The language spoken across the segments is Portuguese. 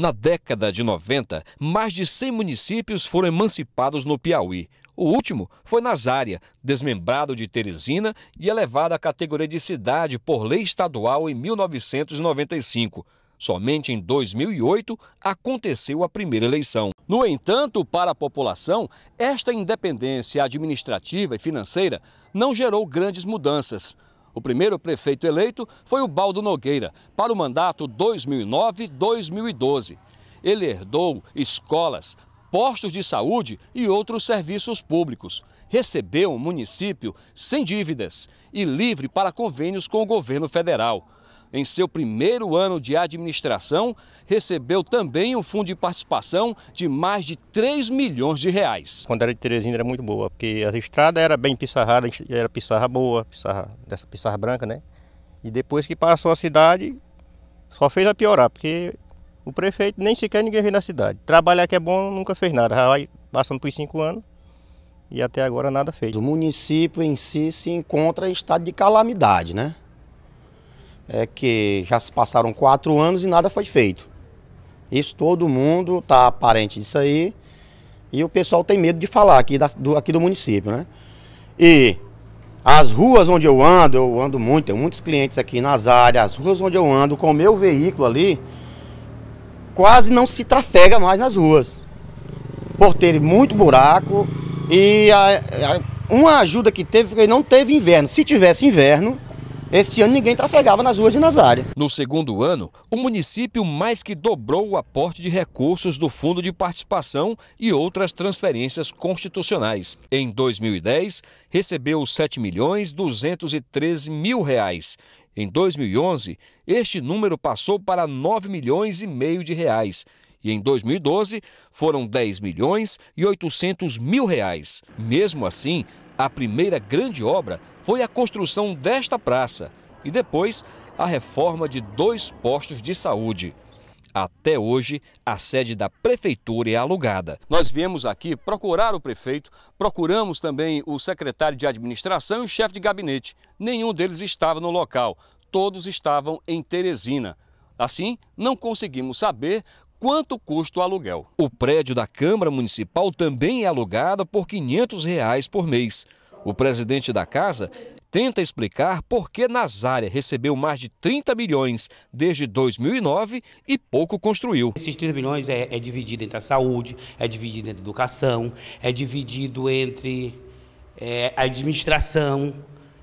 Na década de 90, mais de 100 municípios foram emancipados no Piauí. O último foi Nazária, desmembrado de Teresina e elevado à categoria de cidade por lei estadual em 1995. Somente em 2008 aconteceu a primeira eleição. No entanto, para a população, esta independência administrativa e financeira não gerou grandes mudanças. O primeiro prefeito eleito foi o Baldo Nogueira, para o mandato 2009-2012. Ele herdou escolas, postos de saúde e outros serviços públicos. Recebeu um município sem dívidas e livre para convênios com o governo federal em seu primeiro ano de administração, recebeu também um fundo de participação de mais de 3 milhões de reais. Quando era de Teresina era muito boa, porque a estrada era bem pissarrada, era pissarra boa, pissarra, dessa pissarra branca, né? E depois que passou a cidade, só fez a piorar, porque o prefeito nem sequer ninguém veio na cidade. Trabalhar que é bom, nunca fez nada. Já vai passando por cinco anos e até agora nada fez. O município em si se encontra em estado de calamidade, né? é que já se passaram quatro anos e nada foi feito. Isso todo mundo está aparente disso aí e o pessoal tem medo de falar aqui, da, do, aqui do município, né? E as ruas onde eu ando, eu ando muito, tenho muitos clientes aqui nas áreas, as ruas onde eu ando com o meu veículo ali, quase não se trafega mais nas ruas. Por ter muito buraco e a, a, uma ajuda que teve, porque não teve inverno. Se tivesse inverno, esse ano ninguém trafegava nas ruas de Nazária. No segundo ano, o município mais que dobrou o aporte de recursos do Fundo de Participação e outras transferências constitucionais. Em 2010, recebeu R$ 7 milhões 213 mil reais. Em 2011, este número passou para 9 milhões e meio de reais e em 2012 foram 10 milhões e 800 mil reais. Mesmo assim, a primeira grande obra foi a construção desta praça e depois a reforma de dois postos de saúde. Até hoje, a sede da prefeitura é alugada. Nós viemos aqui procurar o prefeito, procuramos também o secretário de administração e o chefe de gabinete. Nenhum deles estava no local, todos estavam em Teresina. Assim, não conseguimos saber quanto custa o aluguel. O prédio da Câmara Municipal também é alugado por R$ 500 reais por mês. O presidente da casa tenta explicar por que Nazária recebeu mais de 30 milhões desde 2009 e pouco construiu. Esses 30 milhões é, é dividido entre a saúde, é dividido entre a educação, é dividido entre é, a administração.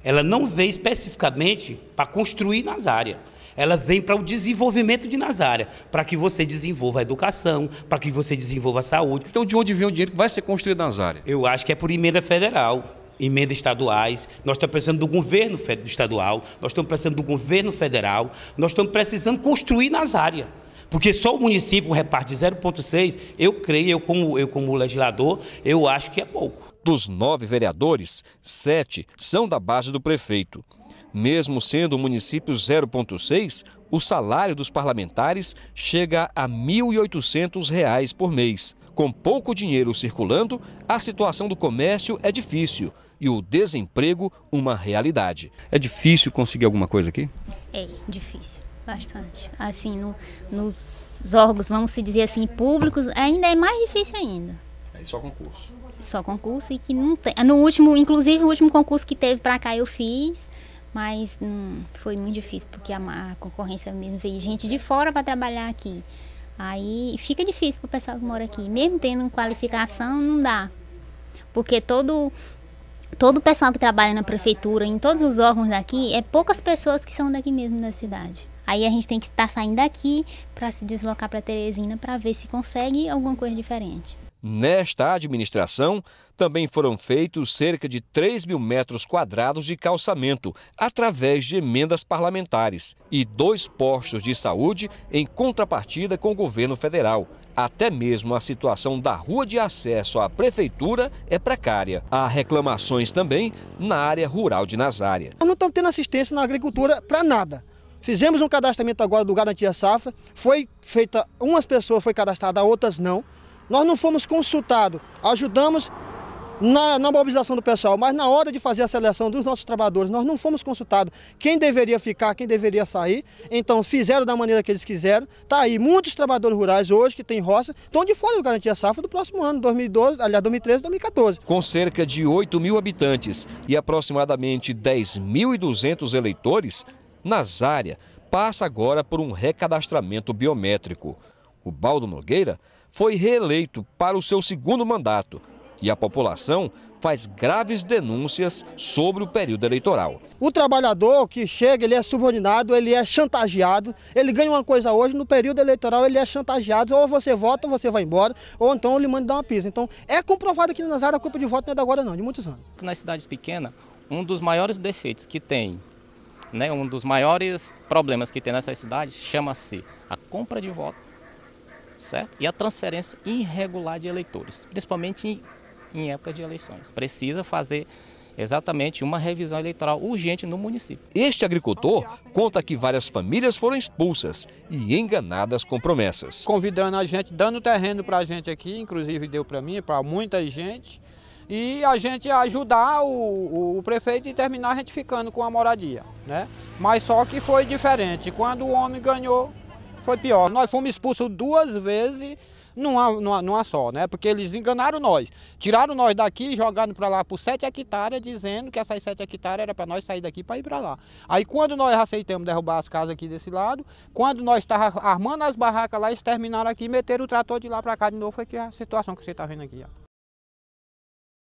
Ela não vem especificamente para construir Nazária ela vem para o desenvolvimento de Nazária, para que você desenvolva a educação, para que você desenvolva a saúde. Então, de onde vem o dinheiro que vai ser construído Nazária? Eu acho que é por emenda federal emendas estaduais, nós estamos precisando do governo estadual, nós estamos precisando do governo federal, nós estamos precisando construir nas áreas. Porque só o município reparte 0,6, eu creio, eu como, eu como legislador, eu acho que é pouco. Dos nove vereadores, sete são da base do prefeito. Mesmo sendo o município 0,6, o salário dos parlamentares chega a R$ 1.800 por mês. Com pouco dinheiro circulando, a situação do comércio é difícil e o desemprego uma realidade. É difícil conseguir alguma coisa aqui? É, difícil. Bastante. Assim, no, nos órgãos, vamos se dizer assim, públicos, ainda é mais difícil ainda. É só concurso. Só concurso e que não tem. No último, inclusive, o último concurso que teve para cá eu fiz, mas hum, foi muito difícil, porque a, a concorrência mesmo veio gente de fora para trabalhar aqui. Aí fica difícil para o pessoal que mora aqui. Mesmo tendo qualificação, não dá. Porque todo todo o pessoal que trabalha na prefeitura, em todos os órgãos daqui, é poucas pessoas que são daqui mesmo da cidade. Aí a gente tem que estar tá saindo daqui para se deslocar para Teresina para ver se consegue alguma coisa diferente. Nesta administração, também foram feitos cerca de 3 mil metros quadrados de calçamento, através de emendas parlamentares, e dois postos de saúde em contrapartida com o governo federal. Até mesmo a situação da rua de acesso à prefeitura é precária. Há reclamações também na área rural de Nazária. Não estão tendo assistência na agricultura para nada. Fizemos um cadastramento agora do Garantia Safra, foi feita, umas pessoas foi cadastrada, outras não. Nós não fomos consultados, ajudamos na, na, mobilização do pessoal, mas na hora de fazer a seleção dos nossos trabalhadores, nós não fomos consultados quem deveria ficar, quem deveria sair, então fizeram da maneira que eles quiseram. Está aí, muitos trabalhadores rurais hoje que têm roça estão de fora do Garantia Safra do próximo ano, 2012, aliás, 2013, 2014. Com cerca de 8 mil habitantes e aproximadamente 10.200 eleitores, Nazária passa agora por um recadastramento biométrico. O Baldo Nogueira foi reeleito para o seu segundo mandato e a população faz graves denúncias sobre o período eleitoral. O trabalhador que chega, ele é subordinado, ele é chantageado, ele ganha uma coisa hoje, no período eleitoral ele é chantageado, ou você vota, ou você vai embora, ou então ele manda dar uma pisa. Então é comprovado aqui na Nazara a culpa de voto não é da agora não, é de muitos anos. Nas cidades pequenas, um dos maiores defeitos que tem, né, um dos maiores problemas que tem nessa cidade chama-se a compra de voto certo? E a transferência irregular de eleitores, principalmente em, em épocas de eleições. Precisa fazer exatamente uma revisão eleitoral urgente no município. Este agricultor conta que várias famílias foram expulsas e enganadas com promessas. Convidando a gente, dando terreno para a gente aqui, inclusive deu para mim, para muita gente, e a gente ajudar o, o, prefeito e terminar a gente ficando com a moradia. Né? Mas só que foi diferente. Quando o homem ganhou, foi pior. Nós fomos expulsos duas vezes numa, numa, numa só, né? Porque eles enganaram nós. Tiraram nós daqui, jogando para lá por sete hectares, dizendo que essas sete hectares era para nós sair daqui para ir para lá. Aí quando nós aceitamos derrubar as casas aqui desse lado, quando nós estávamos armando as barracas lá, eles terminaram aqui, meteram o trator de lá para cá de novo, foi que é a situação que você está vendo aqui, ó.